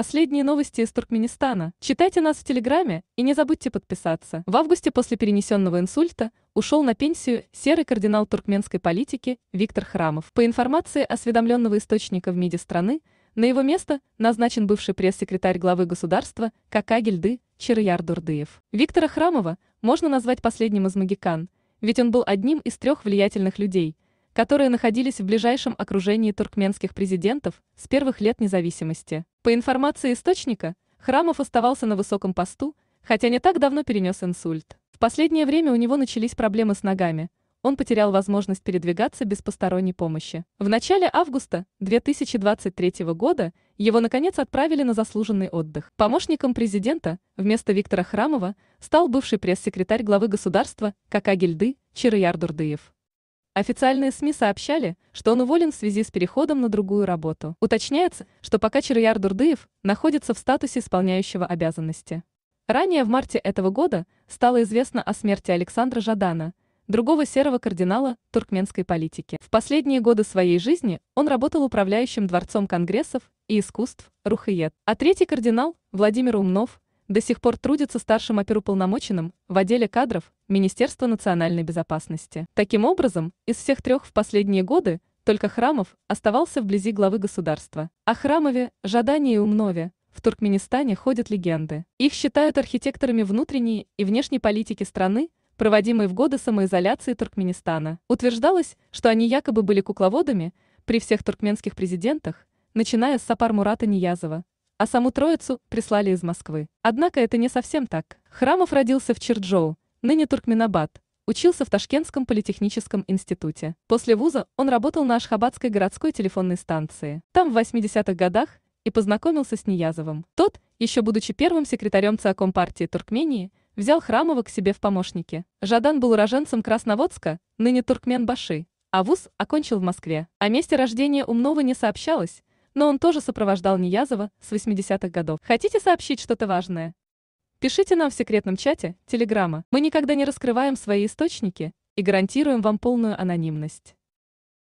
Последние новости из Туркменистана. Читайте нас в Телеграме и не забудьте подписаться. В августе после перенесенного инсульта ушел на пенсию серый кардинал туркменской политики Виктор Храмов. По информации осведомленного источника в МИДе страны, на его место назначен бывший пресс-секретарь главы государства Какагильды Чирыяр Дурдыев. Виктора Храмова можно назвать последним из магикан, ведь он был одним из трех влиятельных людей, которые находились в ближайшем окружении туркменских президентов с первых лет независимости. По информации источника, Храмов оставался на высоком посту, хотя не так давно перенес инсульт. В последнее время у него начались проблемы с ногами. Он потерял возможность передвигаться без посторонней помощи. В начале августа 2023 года его, наконец, отправили на заслуженный отдых. Помощником президента вместо Виктора Храмова стал бывший пресс-секретарь главы государства Кака Гильды Чирыяр Дурдыев. Официальные СМИ сообщали, что он уволен в связи с переходом на другую работу. Уточняется, что пока Чираяр Дурдыев находится в статусе исполняющего обязанности. Ранее в марте этого года стало известно о смерти Александра Жадана, другого серого кардинала туркменской политики. В последние годы своей жизни он работал управляющим дворцом конгрессов и искусств Рухиет. А третий кардинал, Владимир Умнов, до сих пор трудится старшим оперуполномоченным в отделе кадров Министерства национальной безопасности. Таким образом, из всех трех в последние годы только Храмов оставался вблизи главы государства. О Храмове, жадании и Умнове в Туркменистане ходят легенды. Их считают архитекторами внутренней и внешней политики страны, проводимой в годы самоизоляции Туркменистана. Утверждалось, что они якобы были кукловодами при всех туркменских президентах, начиная с Сапар Мурата Ниязова, а саму Троицу прислали из Москвы. Однако это не совсем так. Храмов родился в Черджоу, ныне Туркменабад, учился в Ташкентском политехническом институте. После вуза он работал на Ашхабадской городской телефонной станции. Там в 80-х годах и познакомился с Ниязовым. Тот, еще будучи первым секретарем ЦИАКом партии Туркмении, взял Храмова к себе в помощники. Жадан был уроженцем Красноводска, ныне Туркменбаши, а вуз окончил в Москве. О месте рождения умного не сообщалось, но он тоже сопровождал Ниязова с 80-х годов. Хотите сообщить что-то важное? Пишите нам в секретном чате Телеграма. Мы никогда не раскрываем свои источники и гарантируем вам полную анонимность.